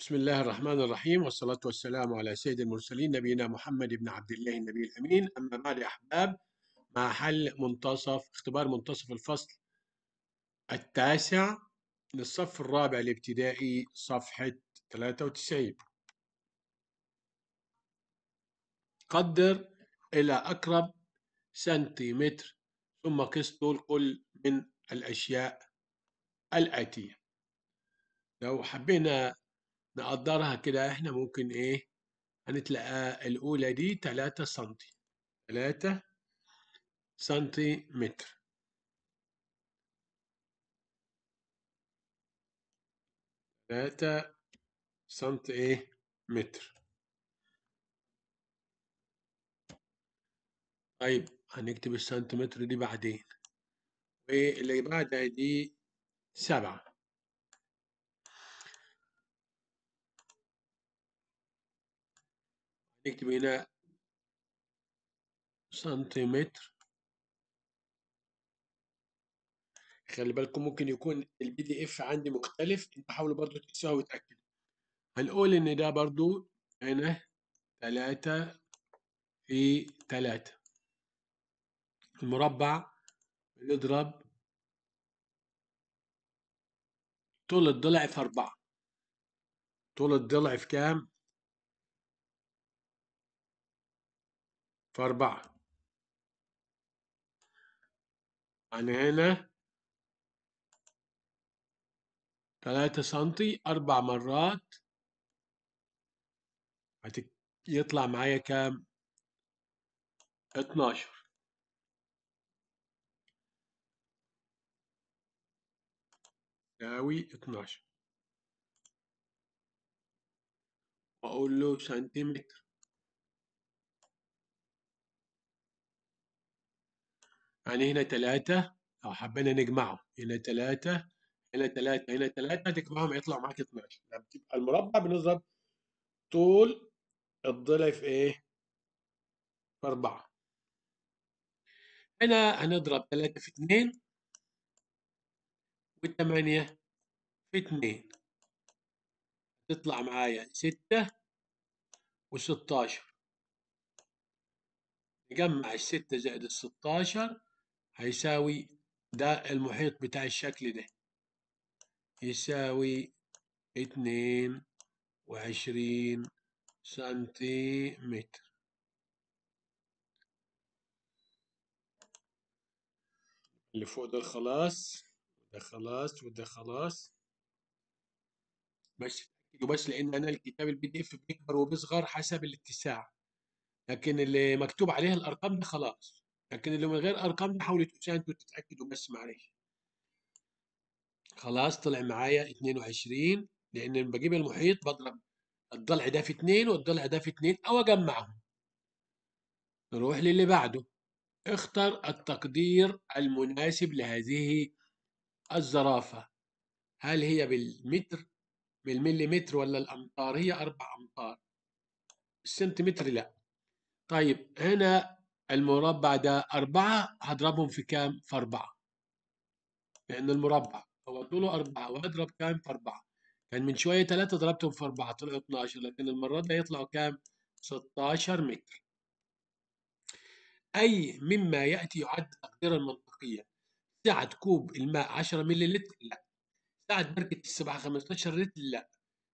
بسم الله الرحمن الرحيم والصلاة والسلام على سيد المرسلين نبينا محمد بن عبد الله النبي الأمين أما بعد يا أحباب مع حل منتصف اختبار منتصف الفصل التاسع للصف الرابع الابتدائي صفحة 93 قدر إلى أقرب سنتيمتر ثم قسطه كل من الأشياء الآتية لو حبينا نقدرها كده احنا ممكن ايه هنتلقى الاولى دي تلاتة سم تلاتة سنتيمتر ثلاثة سنت ايه متر طيب هنكتب السنتيمتر دي بعدين واللي بعدها دي سبعة اكتب هنا سنتيمتر خلي بالكم ممكن يكون البي دي اف عندي مختلف انت حاولوا برضو تقيسوها وتأكدوا هنقول ان ده برضو هنا تلاتة في تلاتة المربع نضرب طول الضلع في أربعة طول الضلع في كام؟ فأربعة يعني هنا تلاتة سنتي أربع مرات يطلع معايا كام؟ اتناشر يساوي اتناشر وأقول له سنتيمتر يعني هنا ثلاثة لو حبينا نجمعهم هنا ثلاثة هنا ثلاثة هنا ثلاثة تجمعهم هيطلع معاك 12 يعني المربع بنضرب طول الضلع في ايه؟ في 4 هنا هنضرب 3 في 2 و8 في 2 تطلع معايا 6 و16 نجمع ال 6 زائد ال 16 هيساوي ده المحيط بتاع الشكل ده يساوي اتنين وعشرين سنتيمتر اللي فوق ده خلاص ده خلاص وده خلاص بس تأكدوا بس لأن أنا الكتاب البي دي إف بيكبر وبيصغر حسب الاتساع لكن اللي مكتوب عليه الأرقام ده خلاص لكن اللي من غير ارقام حاولوا انتوا تتاكدوا بس معلش خلاص طلع معايا 22 لان بجيب المحيط بضرب الضلع ده في 2 والضلع ده في 2 او اجمعهم نروح للي بعده اختر التقدير المناسب لهذه الزرافة هل هي بالمتر بالمليمتر ولا الأمتار هي أربع أمتار السنتيمتر لا طيب هنا المربع ده أربعة هضربهم في كام؟ في أربعة لأن المربع هو طوله أربعة وهضرب كام؟ في أربعة كان من شوية تلاتة ضربتهم في أربعة طلعوا 12 لكن المرة دي هيطلعوا كام؟ 16 متر أي مما يأتي يعد تقديرا منطقيا سعة كوب الماء 10 ملليلتر؟ لا سعة بركة السبعة 15 لتر لا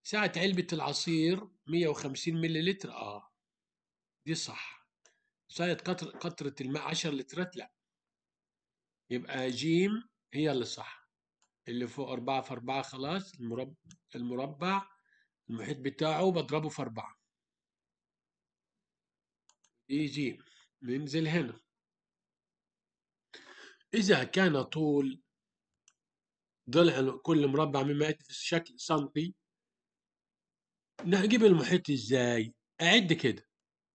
سعة علبة العصير 150 ملي اه دي صح سايد قطر قطرة الماء 10 لترات لا يبقى جيم هي اللي صح اللي فوق 4 في 4 خلاص المربع المحيط بتاعه بضربه في 4 دي جيم ننزل هنا إذا كان طول ضلع كل مربع مما يأتي في الشكل سنتي نجيب المحيط إزاي؟ أعد كده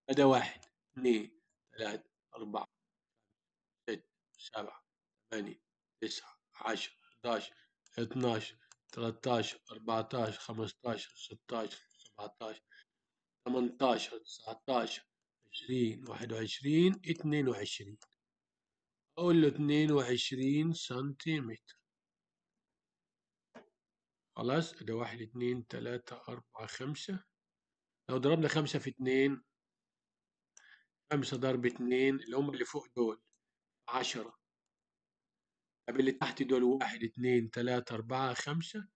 أدا واحد اثنين ثلاثة أربعة ستة سبعة ثمانية تسعة عشرة إحداش اثناش تلاتاشر أربعتاش خمستاش ستاش سبعتاش تمنتاشر تسعتاش عشرين واحد وعشرين اثنين وعشرين أقول له اثنين وعشرين سنتيمتر خلاص ده واحد اثنين ثلاثة أربعة خمسة لو ضربنا خمسة في اثنين خمسة ضرب اتنين اللي هم اللي فوق دول عشرة طب اللي تحت دول واحد اتنين تلاتة أربعة خمسة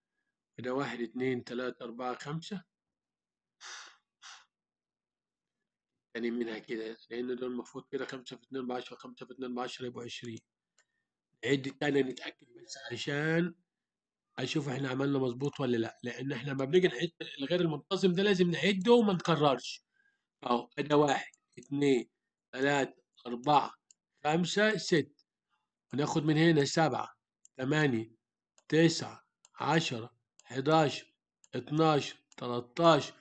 وده واحد اتنين تلاتة أربعة خمسة يعني منها كده لأن دول المفروض كده خمسة في اتنين بعشرة خمسة في اتنين بعشرة يبقوا عشرين عد تاني نتأكد بس عشان أشوف احنا عملنا مظبوط ولا لأ لأن احنا لما بنيجي نعد الغير المنتظم ده لازم نعده وما نكررش أهو ده واحد اثنين ثلاثة أربعة خمسة ست وناخد من هنا سبعة ثمانية تسعة عشرة حداشر اتناشر تلاتاشر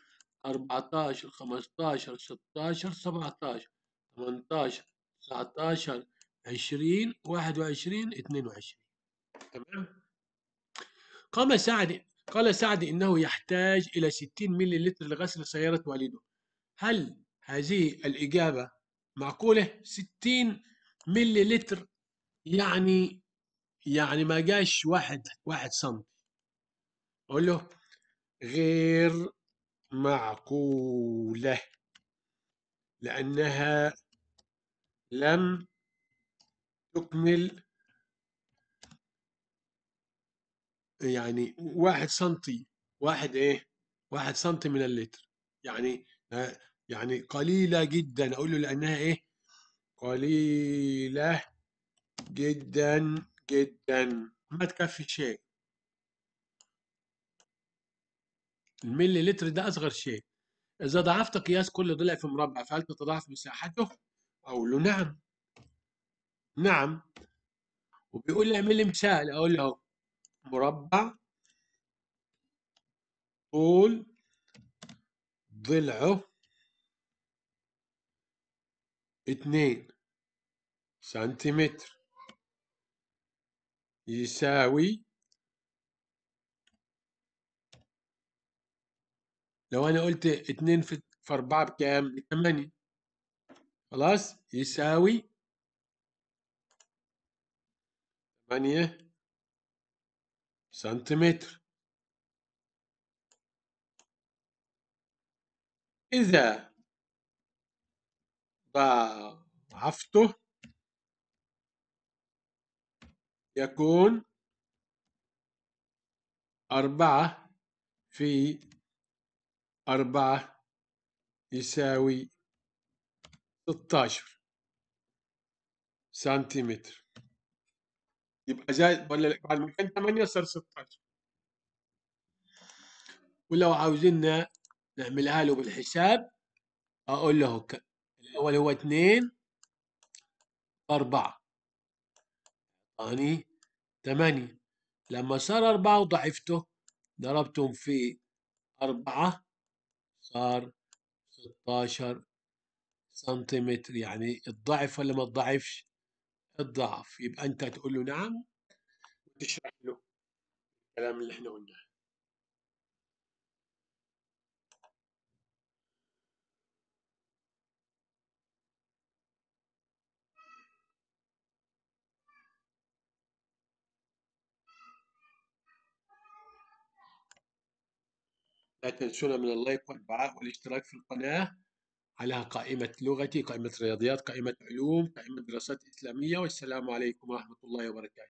أربعتاشر خمستاشر ستاشر سبعتاشر تمنتاشر تسعتاشر عشرين واحد وعشرين اتنين وعشرين تمام قام سعد قال سعد إنه يحتاج إلى ستين ملي لتر لغسل سيارة والده هل هذه الإجابة معقولة 60 ملي لتر يعني يعني ما جاش واحد واحد سم أقول له غير معقولة لأنها لم تكمل يعني واحد سنتي واحد ايه واحد سنتي من اللتر يعني آه، يعني قليلة جدا أقول له لأنها إيه؟ قليلة جدا جدا ما تكفي شيء الملي لتر ده أصغر شيء إذا ضعفت قياس كل ضلع في مربع فهل تتضاعف مساحته؟ أقول له نعم نعم وبيقول لي اعمل لي مثال أقول له مربع طول ضلعه اتنين سنتيمتر يساوي لو أنا قلت اتنين في أربعة بكام؟ ثمانية خلاص يساوي تمانية سنتيمتر إذا ضاعفته يكون أربعة في أربعة يساوي ستاشر سنتيمتر يبقى زائد ولا بعد ما كان 8 صار 16 ولو عاوزين نعملها له بالحساب أقول له الأول هو اتنين أربعة أعطاني تمانية لما صار أربعة وضعفته ضربتهم في أربعة صار ستاشر سنتيمتر يعني الضعف ولا ما تضعفش الضعف يبقى أنت تقول له نعم وتشرح له الكلام اللي احنا قلناه لا تنسونا من اللايك والدعاء والاشتراك في القناة على قائمة لغتي قائمة رياضيات قائمة علوم قائمة دراسات إسلامية والسلام عليكم ورحمة الله وبركاته